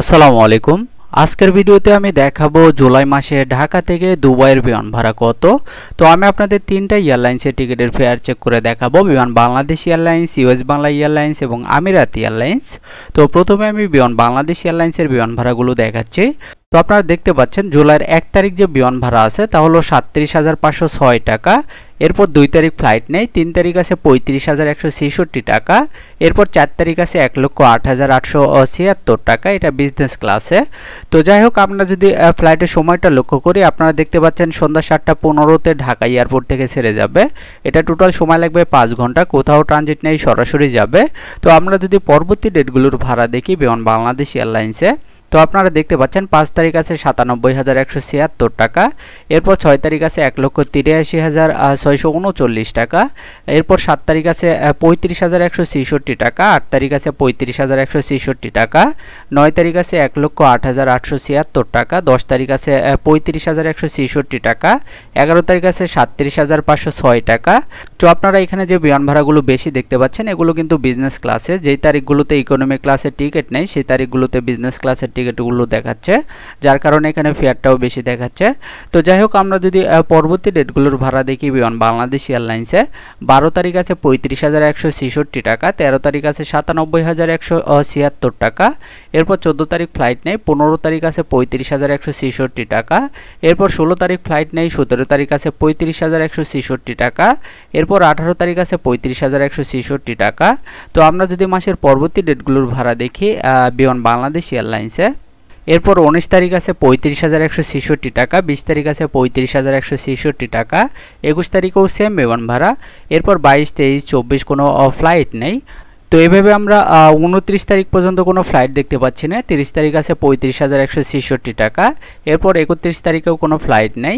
আসসালামু আলাইকুম আজকের ভিডিওতে আমি দেখাবো জুলাই মাসে ঢাকা থেকে দুবাইয়ের বিমান ভাড়া কত তো আমি আপনাদের তিনটা এয়ারলাইন্সের টিকিটের ফেয়ার চেক করে দেখাবো Biman Bangladesh airlines US Bangla airlines এবং আমিরাত এয়ারলাইন্স তো প্রথমে আমি বিমান বাংলাদেশ এয়ারলাইন্সের বিমান ভাড়াগুলো দেখাচ্ছি তো আপনারা দেখতে পাচ্ছেন জুলাইয়ের এক তারিখ যে বিমান ভাড়া আছে তা হলো সাতত্রিশ হাজার পাঁচশো ছয় টাকা এরপর দুই তারিখ ফ্লাইট নেই তিন তারিখ আছে পঁয়ত্রিশ হাজার একশো ছেষট্টি টাকা এরপর চার তারিখ আছে এক লক্ষ আট হাজার আটশো ছিয়াত্তর টাকা এটা বিজনেস ক্লাসে তো যাই হোক আমরা যদি ফ্লাইটের সময়টা লক্ষ্য করি আপনারা দেখতে পাচ্ছেন সন্ধ্যা সাতটা পনেরোতে ঢাকা এয়ারপোর্ট থেকে ছেড়ে যাবে এটা টোটাল সময় লাগবে পাঁচ ঘন্টা কোথাও ট্রানজিট নেই সরাসরি যাবে তো আমরা যদি পরবর্তী ডেটগুলোর ভাড়া দেখি বিমান বাংলাদেশ এয়ারলাইন্সে তো আপনারা দেখতে পাচ্ছেন পাঁচ তারিখ আছে সাতানব্বই হাজার একশো ছিয়াত্তর টাকা এরপর ছয় তারিখ আছে এক লক্ষ তিরাশি হাজার ছয়শো উনচল্লিশ টাকা এরপর সাত তারিখ আছে পঁয়ত্রিশ হাজার একশো ছেষট্টি টাকা আট তারিখ আছে পঁয়ত্রিশ হাজার একশো ছেষট্টি টাকা নয় তারিখ আছে এক লক্ষ আট হাজার আটশো ছিয়াত্তর টাকা দশ তারিখ আছে পঁয়ত্রিশ হাজার একশো ছেষট্টি টাকা এগারো তারিখ আছে সাতত্রিশ হাজার পাঁচশো ছয় টাকা তো আপনারা এখানে যে বিমান ভাড়াগুলো বেশি দেখতে পাচ্ছেন এগুলো কিন্তু বিজনেস ক্লাসে যেই তারিখগুলোতে ইকোনমি ক্লাসের টিকিট নেই সেই তারিখগুলোতে বিজনেস ক্লাসের টিকিট ইন্ডিকেটরগুলো দেখাচ্ছে যার কারণে এখানে ফেয়ারটাও বেশি দেখাচ্ছে তো যাই হোক আমরা যদি পরবর্তী ডেটগুলোর ভাড়া দেখি বিমান বাংলাদেশ এয়ারলাইন্সে বারো তারিখ আছে পঁয়ত্রিশ হাজার একশো ছেষট্টি টাকা তেরো তারিখ আছে সাতানব্বই হাজার একশো ছিয়াত্তর টাকা এরপর চোদ্দো তারিখ ফ্লাইট নেই পনেরো তারিখ আছে পঁয়ত্রিশ হাজার একশো ছেষট্টি টাকা এরপর ষোলো তারিখ ফ্লাইট নেই সতেরো তারিখ আছে পঁয়ত্রিশ হাজার একশো ছেষট্টি টাকা এরপর আঠারো তারিখ আছে পঁয়ত্রিশ হাজার একশো ছেষট্টি টাকা তো আমরা যদি মাসের পরবর্তী ডেটগুলোর ভাড়া দেখি বিমান বাংলাদেশ এয়ারলাইন্সে এরপর উনিশ তারিখ আছে পঁয়ত্রিশ হাজার একশো ছেষট্টি টাকা বিশ তারিখ আছে পঁয়ত্রিশ হাজার একশো ছেষট্টি টাকা একুশ তারিখেও সেম বিমান ভাড়া এরপর বাইশ তেইশ চব্বিশ কোনো ফ্লাইট নেই তো এভাবে আমরা উনত্রিশ তারিখ পর্যন্ত কোনো ফ্লাইট দেখতে পাচ্ছি না তিরিশ তারিখ আছে পঁয়ত্রিশ হাজার একশো ছেষট্টি টাকা এরপর একত্রিশ তারিখেও কোনো ফ্লাইট নেই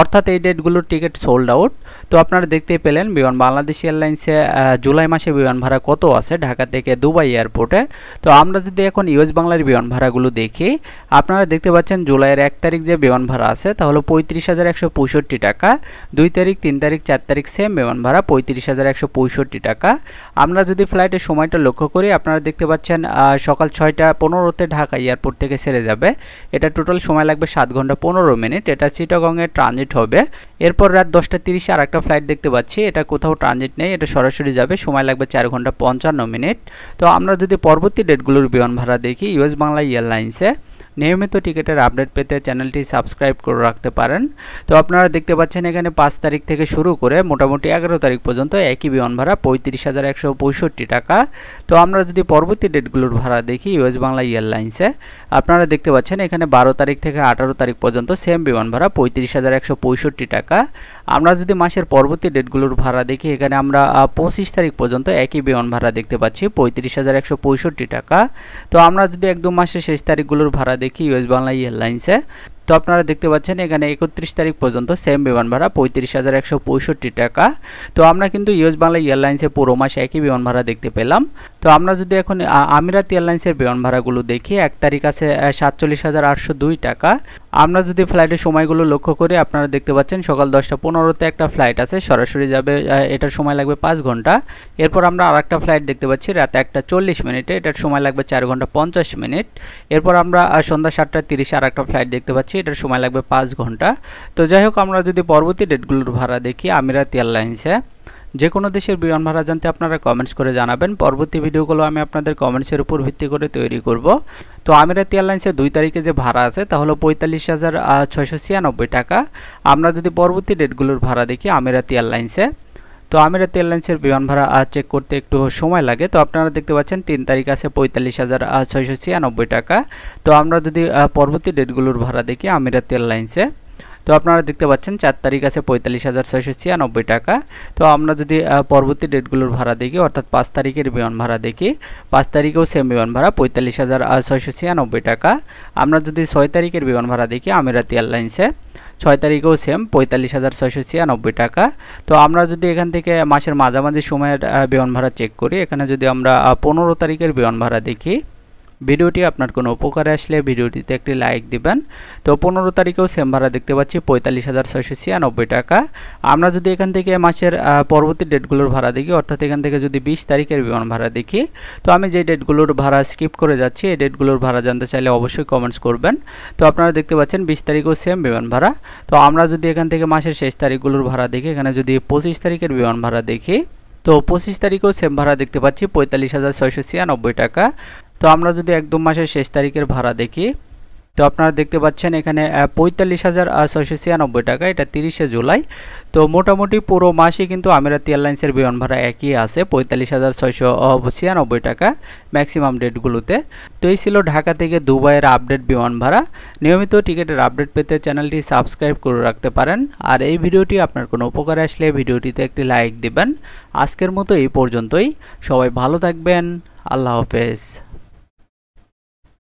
অর্থাৎ এই ডেটগুলোর টিকিট সোল্ড আউট তো আপনারা দেখতে পেলেন বিমান বাংলাদেশ এয়ারলাইন্সে জুলাই মাসে বিমান ভাড়া কত আছে ঢাকা থেকে দুবাই এয়ারপোর্টে তো আমরা যদি এখন ইউএস বাংলার বিমান ভাড়াগুলো দেখি আপনারা দেখতে পাচ্ছেন জুলাইয়ের এক তারিখ যে বিমান ভাড়া আছে তাহলে পঁয়ত্রিশ হাজার একশো পঁয়ষট্টি টাকা দুই তারিখ তিন তারিখ চার তারিখ সেম বিমান ভাড়া পঁয়ত্রিশ হাজার একশো পঁয়ষট্টি টাকা আমরা যদি ফ্লাইটের সময়টা লক্ষ্য করি আপনারা দেখতে পাচ্ছেন সকাল ছয়টা পনেরোতে ঢাকা এয়ারপোর্ট থেকে সেরে যাবে এটা টোটাল সময় লাগবে সাত ঘন্টা পনেরো মিনিট এটা চিটাগংয়ের ট্রান ট্রানজিট হবে এরপর রাত দশটা তিরিশে আর একটা ফ্লাইট দেখতে পাচ্ছি এটা কোথাও ট্রানজিট নেই এটা সরাসরি যাবে সময় লাগবে চার ঘন্টা পঞ্চান্ন মিনিট তো আমরা যদি পরবর্তী ডেটগুলোর বিমান ভাড়া দেখি ইউএস বাংলা এয়ারলাইন্সে নিয়মিত টিকিটের আপডেট পেতে চ্যানেলটি সাবস্ক্রাইব করে রাখতে পারেন তো আপনারা দেখতে পাচ্ছেন এখানে পাঁচ তারিখ থেকে শুরু করে মোটামুটি এগারো তারিখ পর্যন্ত একই বিমান ভাড়া পঁয়ত্রিশ হাজার একশো পঁয়ষট্টি টাকা তো আমরা যদি পরবর্তী ডেটগুলোর ভাড়া দেখি ইউএস বাংলা এয়ারলাইন্সে আপনারা দেখতে পাচ্ছেন এখানে বারো তারিখ থেকে আঠারো তারিখ পর্যন্ত সেম বিমান ভাড়া পঁয়ত্রিশ হাজার একশো পঁয়ষট্টি টাকা আমরা যদি মাসের পরবর্তী ডেটগুলোর ভাড়া দেখি এখানে আমরা পঁচিশ তারিখ পর্যন্ত একই বেয়ন ভাড়া দেখতে পাচ্ছি পঁয়ত্রিশ হাজার একশো পঁয়ষট্টি টাকা তো আমরা যদি একদম মাসের শেষ তারিখগুলোর ভাড়া দেখি ইউএস বাংলা এয়ারলাইন্সে তো আপনারা দেখতে পাচ্ছেন এখানে একত্রিশ তারিখ পর্যন্ত সেম বিমান ভাড়া পঁয়ত্রিশ হাজার একশো পঁয়ষট্টি টাকা তো আমরা কিন্তু ইউএস বাংলা এয়ারলাইন্সে পুরো মাসে একই বিমান ভাড়া দেখতে পেলাম তো আমরা যদি এখন আমিরাত এয়ারলাইন্সের বিমান ভাড়াগুলো দেখি এক তারিখ আছে সাতচল্লিশ হাজার আটশো দুই টাকা আমরা যদি ফ্লাইটের সময়গুলো লক্ষ্য করি আপনারা দেখতে পাচ্ছেন সকাল দশটা পনেরোতে একটা ফ্লাইট আছে সরাসরি যাবে এটার সময় লাগবে পাঁচ ঘন্টা এরপর আমরা আর একটা ফ্লাইট দেখতে পাচ্ছি রাতে একটা চল্লিশ মিনিটে এটার সময় লাগবে চার ঘন্টা পঞ্চাশ মিনিট এরপর আমরা সন্ধ্যা সাতটা তিরিশে আর একটা ফ্লাইট দেখতে পাচ্ছি এটার সময় লাগবে পাঁচ ঘন্টা তো যাই হোক আমরা যদি পরবর্তী ডেটগুলোর ভাড়া দেখি আমিরাত এয়ারলাইন্সে যে কোনো দেশের বিমান ভাড়া জানতে আপনারা কমেন্টস করে জানাবেন পরবর্তী ভিডিওগুলো আমি আপনাদের কমেন্টসের উপর ভিত্তি করে তৈরি করব তো আমিরাতি এয়ারলাইন্সের দুই তারিখে যে ভাড়া আছে তাহলে পঁয়তাল্লিশ হাজার ছয়শো ছিয়ানব্বই টাকা আমরা যদি পরবর্তী ডেটগুলোর ভাড়া দেখি আমিরাতি এয়ারলাইন্সে তো আমিরাত এয়ারলাইন্সের বিমান ভাড়া চেক করতে একটু সময় লাগে তো আপনারা দেখতে পাচ্ছেন তিন তারিখ আছে পঁয়তাল্লিশ হাজার ছয়শো ছিয়ানব্বই টাকা তো আমরা যদি পরবর্তী ডেটগুলোর ভাড়া দেখি আমিরাত এয়ারলাইন্সে তো আপনারা দেখতে পাচ্ছেন চার তারিখ আছে পঁয়তাল্লিশ হাজার ছয়শো ছিয়ানব্বই টাকা তো আমরা যদি পরবর্তী ডেটগুলোর ভাড়া দেখি অর্থাৎ পাঁচ তারিখের বিমান ভাড়া দেখি পাঁচ তারিখেও সেম বিমান ভাড়া পঁয়তাল্লিশ হাজার ছয়শো ছিয়ানব্বই টাকা আমরা যদি ছয় তারিখের বিমান ভাড়া দেখি আমিরাতি এয়ারলাইন্সে ছয় তারিখেও সেম পঁয়তাল্লিশ হাজার ছয়শো ছিয়ানব্বই টাকা তো আমরা যদি এখান থেকে মাসের মাঝামাঝি সময়ের বিমান ভাড়া চেক করি এখানে যদি আমরা পনেরো তারিখের বিমান ভাড়া দেখি ভিডিওটি আপনার কোনো উপকারে আসলে ভিডিওটিতে একটি লাইক দিবেন তো পনেরো তারিখেও সেম ভাড়া দেখতে পাচ্ছি পঁয়তাল্লিশ হাজার ছয়শো ছিয়ানব্বই টাকা আমরা যদি এখান থেকে মাসের পরবর্তী ডেটগুলোর ভাড়া দেখি অর্থাৎ এখান থেকে যদি বিশ তারিখের বিমান ভাড়া দেখি তো আমি যে ডেটগুলোর ভাড়া স্কিপ করে যাচ্ছি এই ডেটগুলোর ভাড়া জানতে চাইলে অবশ্যই কমেন্টস করবেন তো আপনারা দেখতে পাচ্ছেন বিশ তারিখেও সেম বিমান ভাড়া তো আমরা যদি এখান থেকে মাসের শেষ তারিখগুলোর ভাড়া দেখি এখানে যদি পঁচিশ তারিখের বিমান ভাড়া দেখি তো পঁচিশ তারিখেও সেম ভাড়া দেখতে পাচ্ছি পঁয়তাল্লিশ হাজার ছয়শো ছিয়ানব্বই টাকা তো আমরা যদি একদম মাসের শেষ তারিখের ভাড়া দেখি তো আপনারা দেখতে পাচ্ছেন এখানে পঁয়তাল্লিশ হাজার ছয়শো ছিয়ানব্বই টাকা এটা তিরিশে জুলাই তো মোটামুটি পুরো মাসে কিন্তু আমিরাতি এয়ারলাইন্সের বিমান ভাড়া একই আছে পঁয়তাল্লিশ হাজার ছয়শো ছিয়ানব্বই টাকা ম্যাক্সিমাম ডেটগুলোতে তো এই ছিল ঢাকা থেকে দুবাইয়ের আপডেট বিমান ভাড়া নিয়মিত টিকিটের আপডেট পেতে চ্যানেলটি সাবস্ক্রাইব করে রাখতে পারেন আর এই ভিডিওটি আপনার কোনো উপকারে আসলে ভিডিওটিতে একটি লাইক দিবেন আজকের মতো এই পর্যন্তই সবাই ভালো থাকবেন আল্লাহ হাফেজ